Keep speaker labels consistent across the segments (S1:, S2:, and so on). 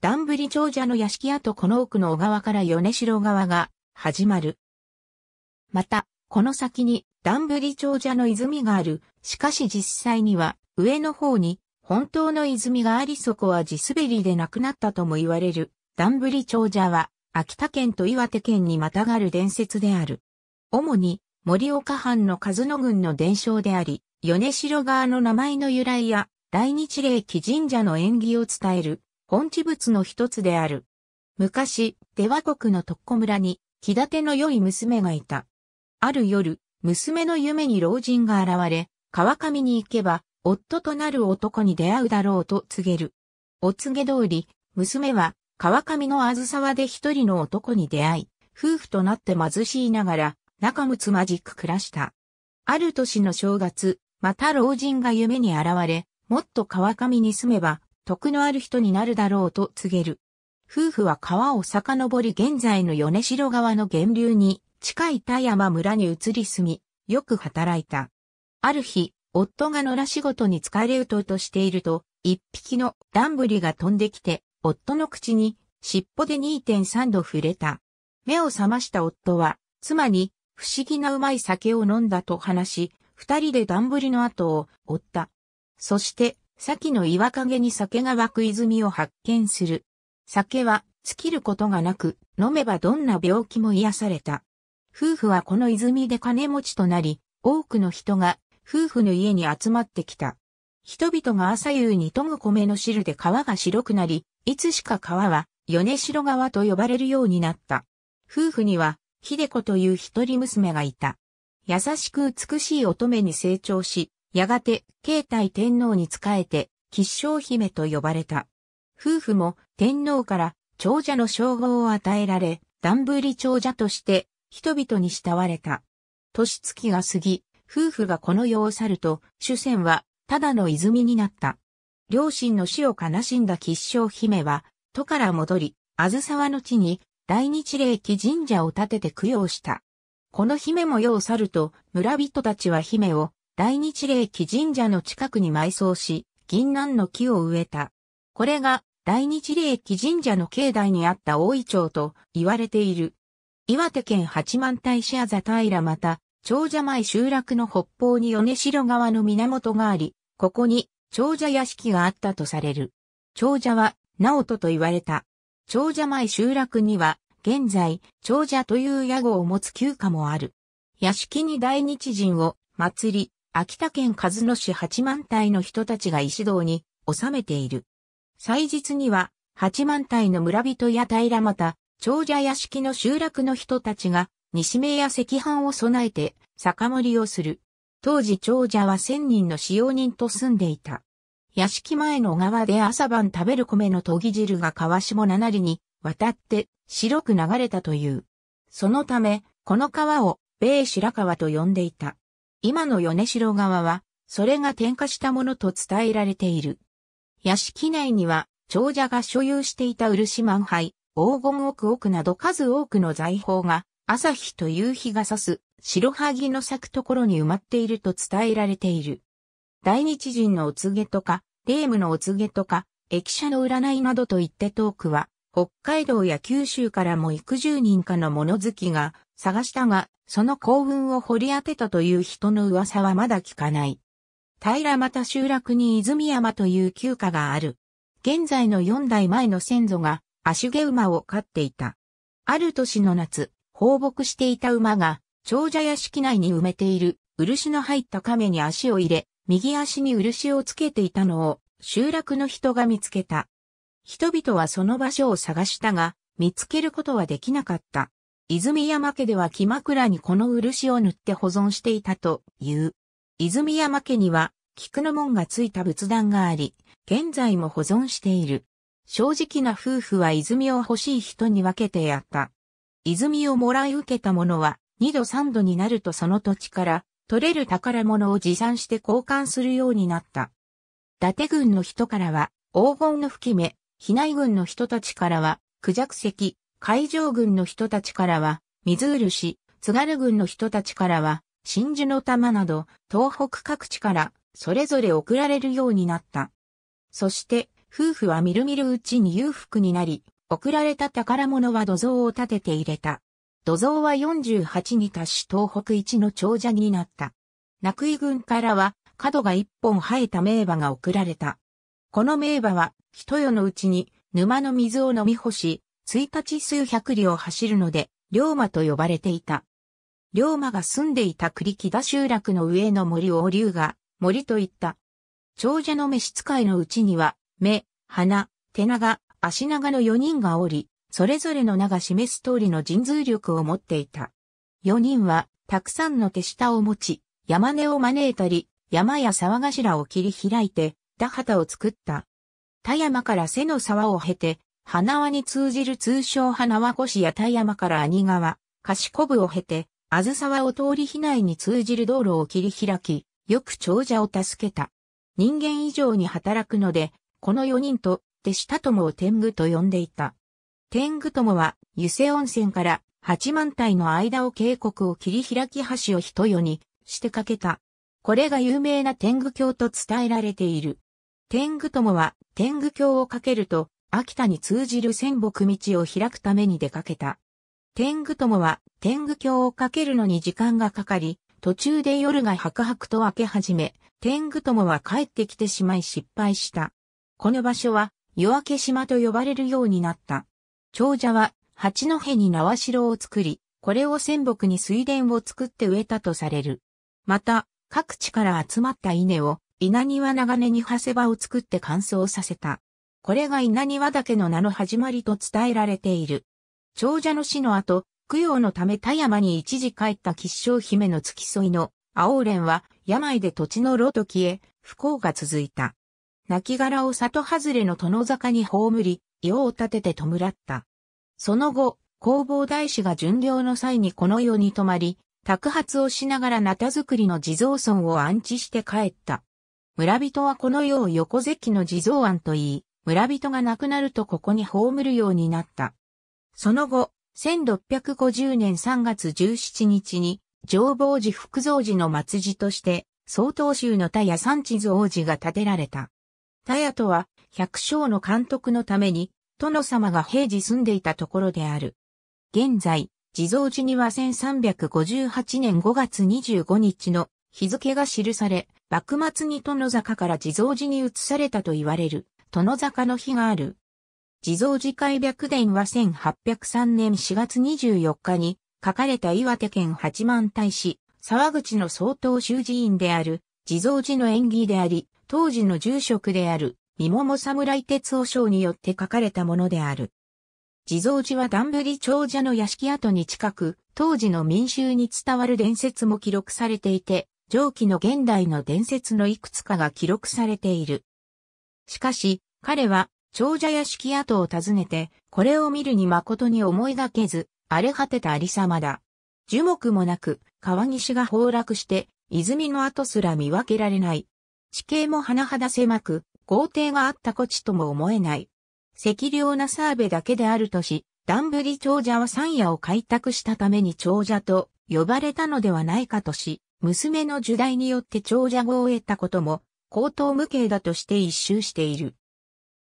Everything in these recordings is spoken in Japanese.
S1: 段振長者の屋敷跡この奥の小川から米城川が始まる。また、この先に段振長者の泉がある。しかし実際には上の方に本当の泉がありそこは地滑りでなくなったとも言われる段振長者は秋田県と岩手県にまたがる伝説である。主に盛岡藩の和野郡の伝承であり、米城川の名前の由来や大日霊紀神社の縁起を伝える本地物の一つである。昔、出羽国の特古村に、気立ての良い娘がいた。ある夜、娘の夢に老人が現れ、川上に行けば、夫となる男に出会うだろうと告げる。お告げ通り、娘は、川上のあずさわで一人の男に出会い、夫婦となって貧しいながら、仲睦まじく暮らした。ある年の正月、また老人が夢に現れ、もっと川上に住めば、徳のある人になるだろうと告げる。夫婦は川を遡り現在の米城川の源流に近い田山村に移り住み、よく働いた。ある日、夫が野良仕事に疲れうとうとしていると、一匹のダンブリが飛んできて、夫の口に尻尾で2.3度触れた。目を覚ました夫は、妻に不思議なうまい酒を飲んだと話し、二人でダンブリの後を追った。そして、先の岩陰に酒が湧く泉を発見する。酒は尽きることがなく、飲めばどんな病気も癒された。夫婦はこの泉で金持ちとなり、多くの人が夫婦の家に集まってきた。人々が朝夕に研ぐ米の汁で川が白くなり、いつしか川は米白川と呼ばれるようになった。夫婦には、秀子という一人娘がいた。優しく美しい乙女に成長し、やがて、慶太天皇に仕えて、吉祥姫と呼ばれた。夫婦も天皇から長者の称号を与えられ、段ぶり長者として人々に慕われた。年月が過ぎ、夫婦がこの世を去ると、主戦はただの泉になった。両親の死を悲しんだ吉祥姫は、都から戻り、あずさわの地に大日霊気神社を建てて供養した。この姫も世を去ると、村人たちは姫を大日霊気神社の近くに埋葬し、銀南の木を植えた。これが大日霊気神社の境内にあった大井町と言われている。岩手県八幡平市あざ平また、長者前集落の北方に米城川の源があり、ここに長者屋敷があったとされる。長者は、直人と言われた。長者前集落には、現在、長者という屋号を持つ旧家もある。屋敷に大日人を祭り、秋田県和野市八万体の人たちが石堂に収めている。祭日には、八万体の村人や平また、長者屋敷の集落の人たちが、西名や赤飯を備えて、酒盛りをする。当時長者は千人の使用人と住んでいた。屋敷前の川で朝晩食べる米の研ぎ汁が川下七里に渡って白く流れたという。そのため、この川を米白川と呼んでいた。今の米城側は、それが点火したものと伝えられている。屋敷内には、長者が所有していた漆万杯、黄金奥奥など数多くの財宝が、朝日と夕日が差す、白萩の咲くところに埋まっていると伝えられている。大日人のお告げとか、霊夢のお告げとか、駅舎の占いなどといってトークは、北海道や九州からも幾十人かの物好きが探したが、その幸運を掘り当てたという人の噂はまだ聞かない。平又集落に泉山という旧家がある。現在の四代前の先祖が足毛馬を飼っていた。ある年の夏、放牧していた馬が長者屋敷内に埋めている漆の入った亀に足を入れ、右足に漆をつけていたのを集落の人が見つけた。人々はその場所を探したが、見つけることはできなかった。泉山家では木枕にこの漆を塗って保存していたという。泉山家には菊の門がついた仏壇があり、現在も保存している。正直な夫婦は泉を欲しい人に分けてやった。泉をもらい受けた者は、二度三度になるとその土地から、取れる宝物を持参して交換するようになった。伊達軍の人からは、黄金の吹き目、避内軍の人たちからは、クジャク石、海上軍の人たちからは、水漆、津軽軍の人たちからは、真珠の玉など、東北各地から、それぞれ送られるようになった。そして、夫婦はみるみるうちに裕福になり、送られた宝物は土蔵を建てて入れた。土蔵は48に達し東北一の長者になった。く井軍からは、角が一本生えた名馬が送られた。この名馬は、一夜のうちに、沼の水を飲み干し、一日数百里を走るので、龍馬と呼ばれていた。龍馬が住んでいた栗木田集落の上の森を龍が、森と言った。長者の召使いのうちには、目、鼻、手長、足長の4人がおり、それぞれの名が示す通りの人通力を持っていた。4人は、たくさんの手下を持ち、山根を招いたり、山や沢頭を切り開いて、田畑を作った。田山から背の沢を経て、花輪に通じる通称花輪越や田山から兄川、賢部を経て、あずさわを通り避内に通じる道路を切り開き、よく長者を助けた。人間以上に働くので、この四人と、弟たともを天狗と呼んでいた。天狗友は、湯瀬温泉から八万体の間を渓谷を切り開き橋を人よにしてかけた。これが有名な天狗教と伝えられている。天狗友は天狗橋をかけると、秋田に通じる仙北道を開くために出かけた。天狗友は天狗橋をかけるのに時間がかかり、途中で夜が白々と明け始め、天狗友は帰ってきてしまい失敗した。この場所は夜明け島と呼ばれるようになった。長者は八戸に縄城を作り、これを仙北に水田を作って植えたとされる。また、各地から集まった稲を稲庭長根に長谷場を作って乾燥させた。これが稲庭岳の名の始まりと伝えられている。長者の死の後、供養のため田山に一時帰った吉祥姫の付き添いの青蓮は病で土地の炉と消え、不幸が続いた。亡骸を里外れの殿坂に葬り、世を立てて弔った。その後、工房大師が巡業の際にこの世に泊まり、宅発をしながらナタ作りの地蔵尊を安置して帰った。村人はこの世を横関の地蔵庵と言い、村人が亡くなるとここに葬るようになった。その後、1650年3月17日に、上坊寺福蔵寺の末寺として、曹洞宗の田屋三地蔵寺が建てられた。田屋とは、百姓の監督のために、殿様が平時住んでいたところである。現在、地蔵寺には1358年5月25日の日付が記され、幕末に殿坂から地蔵寺に移されたと言われる、殿坂の碑がある。地蔵寺開白殿は1803年4月24日に書かれた岩手県八幡大使、沢口の総統修寺院である、地蔵寺の縁起であり、当時の住職である、三桃侍哲夫賞によって書かれたものである。地蔵寺は段振長者の屋敷跡に近く、当時の民衆に伝わる伝説も記録されていて、上記の現代の伝説のいくつかが記録されている。しかし、彼は、長者屋敷跡を訪ねて、これを見るに誠に思いがけず、荒れ果てたありさまだ。樹木もなく、川岸が崩落して、泉の跡すら見分けられない。地形も甚だ狭く、豪邸があった土地とも思えない。赤量なサーベだけであるとし、ダンブリ長者は山野を開拓したために長者と呼ばれたのではないかとし、娘の受代によって長者語を得たことも、高等無形だとして一周している。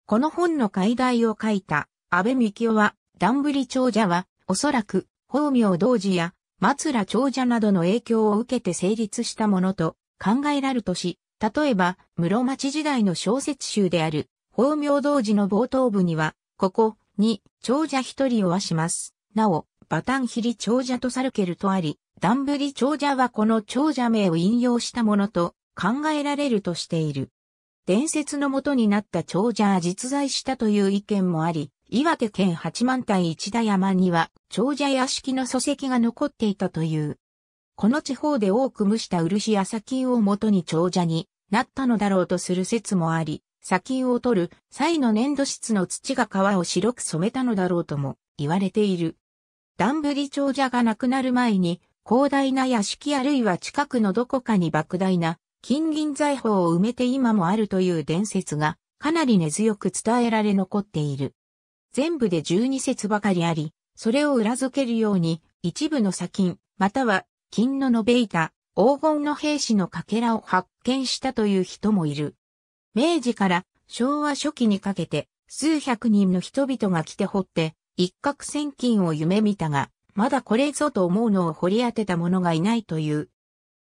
S1: この本の解題を書いた、安倍幹夫は、段振長者は、おそらく、法名同寺や、松良長者などの影響を受けて成立したものと考えらるとし、例えば、室町時代の小説集である、法名同寺の冒頭部には、ここに長者一人をはします。なお、バタンヒリ長者とサルケルとあり、ダンブリ長者はこの長者名を引用したものと考えられるとしている。伝説の元になった長者は実在したという意見もあり、岩手県八幡平一田山には長者屋敷の礎石が残っていたという。この地方で多く蒸した漆や砂金を元に長者になったのだろうとする説もあり、砂金を取る際の粘土質の土が皮を白く染めたのだろうとも言われている。ダンブリ長者が亡くなる前に広大な屋敷あるいは近くのどこかに莫大な金銀財宝を埋めて今もあるという伝説がかなり根強く伝えられ残っている。全部で12説ばかりあり、それを裏付けるように一部の砂金、または金の延べ板、黄金の兵士のかけらを発見したという人もいる。明治から昭和初期にかけて数百人の人々が来て掘って一攫千金を夢見たが、まだこれぞと思うのを掘り当てた者がいないという。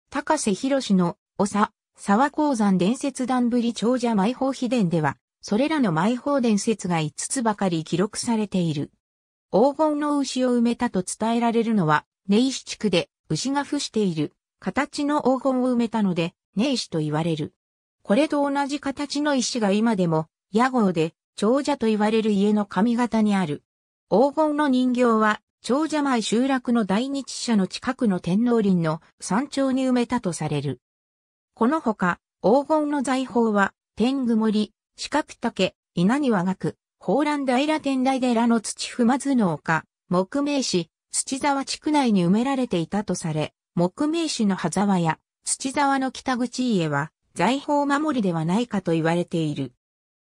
S1: 高瀬博の、おさ、沢鉱山伝説段ぶり長者埋宝秘伝では、それらの埋宝伝説が5つばかり記録されている。黄金の牛を埋めたと伝えられるのは、根石地区で牛が付している形の黄金を埋めたので、根石と言われる。これと同じ形の石が今でも、屋号で長者と言われる家の髪型にある。黄金の人形は長者前集落の大日社の近くの天皇林の山頂に埋めたとされる。このほか、黄金の財宝は、天狗森、四角竹、稲庭学、宝蘭平天台寺の土踏まずの丘、木名市、土沢地区内に埋められていたとされ、木名市の羽沢や土沢の北口家は財宝守りではないかと言われている。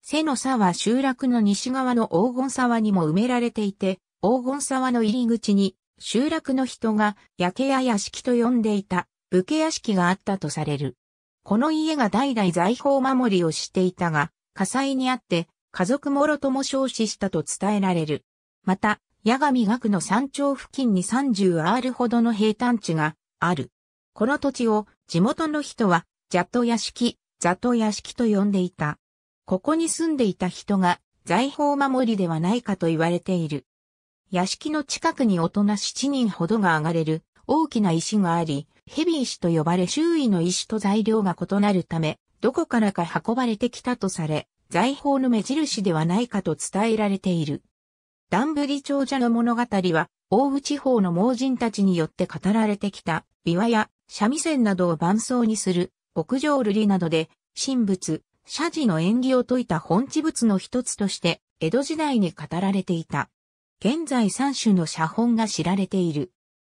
S1: 背の差は集落の西側の黄金沢にも埋められていて、黄金沢の入り口に、集落の人が、焼け屋屋敷と呼んでいた、武家屋敷があったとされる。この家が代々財宝守りをしていたが、火災にあって、家族もろとも焼死したと伝えられる。また、八神学の山頂付近に 30R ほどの平坦地がある。この土地を地元の人は、ジャト屋敷、ザト屋敷と呼んでいた。ここに住んでいた人が財宝守りではないかと言われている。屋敷の近くに大人7人ほどが上がれる大きな石があり、ヘビ石と呼ばれ周囲の石と材料が異なるため、どこからか運ばれてきたとされ、財宝の目印ではないかと伝えられている。ダンブリ長者の物語は、大宇地方の盲人たちによって語られてきた、琵琶や三味線などを伴奏にする、牧上瑠璃などで、神仏、社寺の縁起を説いた本地仏の一つとして、江戸時代に語られていた。現在三種の写本が知られている。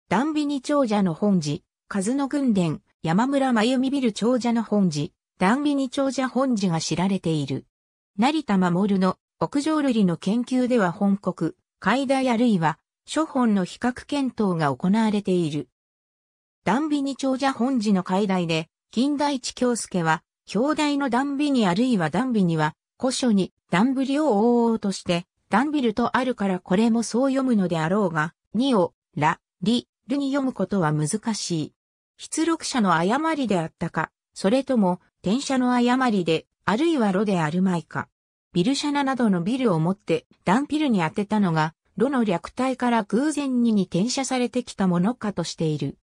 S1: ダンビニ長者の本寺、数の軍伝、山村真由美ビル長者の本寺、ダンビニ長者本寺が知られている。成田守の屋上類の研究では本国、海大あるいは諸本の比較検討が行われている。ダンビニ長者本寺の海大で、近代地京介は、表題のダンビニあるいはダンビニは、古書にダンブリを往々として、ダンビルとあるからこれもそう読むのであろうが、にを、ら、り、るに読むことは難しい。出力者の誤りであったか、それとも、転写の誤りで、あるいは炉であるまいか。ビルシャナなどのビルを持って、ダンピルに当てたのが、炉の略体から偶然にに転写されてきたものかとしている。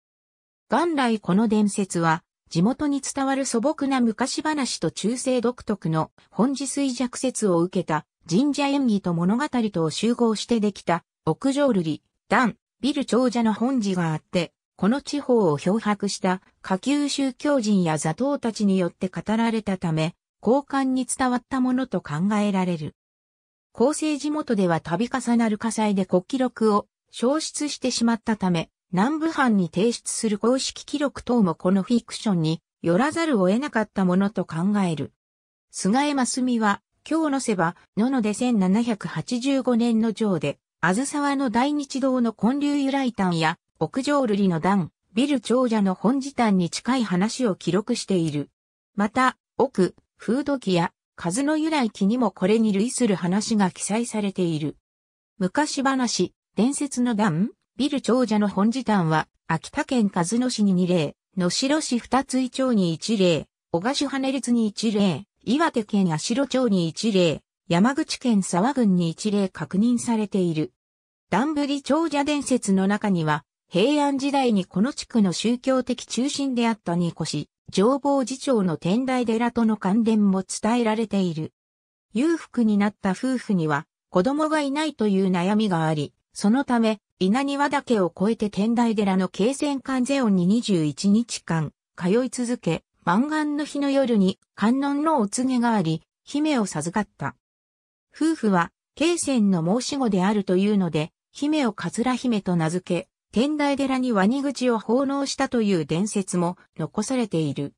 S1: 元来この伝説は、地元に伝わる素朴な昔話と中世独特の本次衰弱説を受けた神社演技と物語とを集合してできた、屋上瑠璃、段、ビル長者の本寺があって、この地方を漂白した下級宗教人や座頭たちによって語られたため、交換に伝わったものと考えられる。厚生地元では度重なる火災で国記録を消失してしまったため、南部藩に提出する公式記録等もこのフィクションによらざるを得なかったものと考える。菅江真澄は京のせば、野ので1785年の城で、あずさわの大日堂の建立由来譚や、屋上瑠璃の段、ビル長者の本寺端に近い話を記録している。また、奥、風土記や、数の由来記にもこれに類する話が記載されている。昔話、伝説の段、ビル長者の本寺端は、秋田県数野市に2例、野城市二つ井町に1例、小賀市羽根列に1例、岩手県八代町に1例、山口県沢郡に1例確認されている。段振長者伝説の中には、平安時代にこの地区の宗教的中心であった二越、上坊寺町の天台寺との関連も伝えられている。裕福になった夫婦には子供がいないという悩みがあり、そのため稲庭岳を越えて天台寺の慶泉関税音に21日間通い続け、満願の日の夜に観音のお告げがあり、姫を授かった。夫婦は、慶仙の申し子であるというので、姫を桂姫と名付け、天台寺にワニ口を奉納したという伝説も残されている。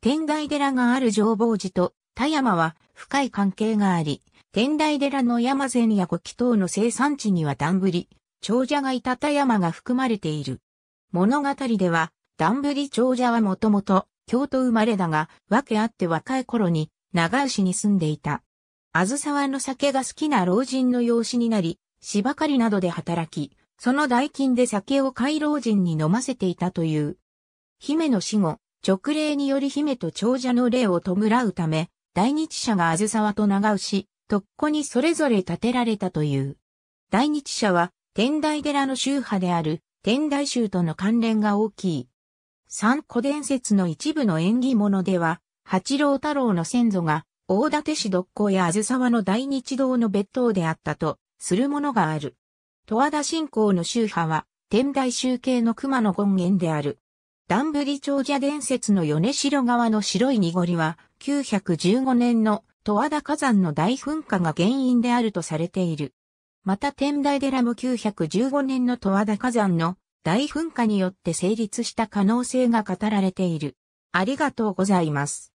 S1: 天台寺がある浄法寺と田山は深い関係があり、天台寺の山善や五紀等の生産地には段ぶり、長者がいた田山が含まれている。物語では、段ぶり長者はもともと京都生まれだが、訳あって若い頃に長牛に住んでいた。あずさわの酒が好きな老人の養子になり、芝刈りなどで働き、その代金で酒を回老人に飲ませていたという。姫の死後、直令により姫と長者の霊を弔うため、大日社があずさわと長牛、とっこにそれぞれ建てられたという。大日社は、天台寺の宗派である、天台宗との関連が大きい。三古伝説の一部の縁起物では、八郎太郎の先祖が、大館市独行やさ沢の大日堂の別当であったと、するものがある。十和田信仰の宗派は、天台宗系の熊の権限である。ダンブリ長者伝説の米城川の白い濁りは、915年の十和田火山の大噴火が原因であるとされている。また天台寺も915年の十和田火山の大噴火によって成立した可能性が語られている。ありがとうございます。